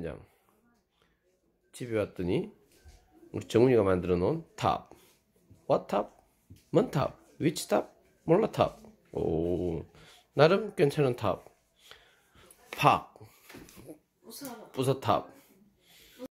그냥 집에 왔더니 우리 정훈이가 만들어 놓은 탑. What 탑? 뭔 탑? Which 탑? 몰라 탑. 오 나름 괜찮은 탑. 팍. 부서 탑.